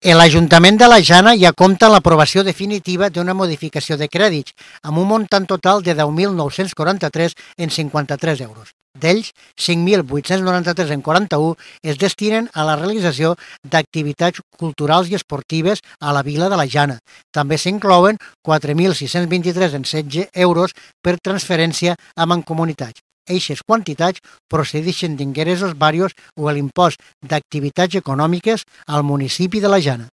L'Ajuntament de la Jana ja compta amb l'aprovació definitiva d'una modificació de crèdits, amb un muntant total de 10.943 en 53 euros. D'ells, 5.893 en 41 es destinen a la realització d'activitats culturals i esportives a la vila de la Jana. També s'inclouen 4.623 en 16 euros per transferència a mancomunitats. Eixes quantitats procedixen d'ingressos varios o l'impost d'activitats econòmiques al municipi de la Jana.